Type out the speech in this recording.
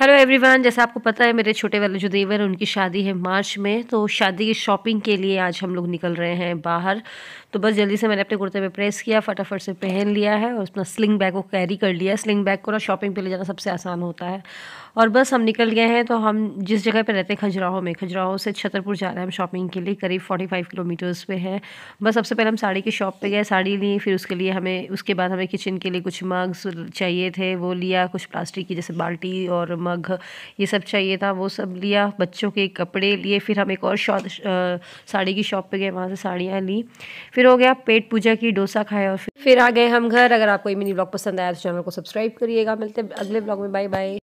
hello everyone जैसा आपको पता है मेरे छोटे वाले जो देवर उनकी शादी है मार्च में तो शादी की शॉपिंग के लिए आज हम लोग निकल रहे हैं बाहर तो बस जल्दी से मैंने अपने कुर्ते पे प्रेस किया फटाफट से पहन लिया है और अपना स्लिंग बैग को कैरी कर लिया स्लिंग बैग को ना शॉपिंग पे ले जाना सबसे आसान होता है और बस हम निकल गए हैं तो हम जिस जगह पर रहते हैं खजुराहो में खजुराहो से छतरपुर जा रहे हैं हम शॉपिंग के लिए करीब फोर्टी फाइव किलोमीटर्स पे है बस सबसे पहले हम साड़ी की शॉप पर गए साड़ी ली फिर उसके लिए हमें उसके बाद हमें किचन के लिए कुछ मग्स चाहिए थे वो लिया कुछ प्लास्टिक की जैसे बाल्टी और मग ये सब चाहिए था वो सब लिया बच्चों के कपड़े लिए फिर हम एक और साड़ी की शॉप पे गए वहाँ से साड़ियाँ ली फिर हो गया पेट पूजा की डोसा खाया और फिर, फिर आ गए हम घर अगर आपको ये मिनी ब्लॉग पसंद आया तो चैनल को सब्सक्राइब करिएगा मिलते अगले ब्लॉग में बाय बाय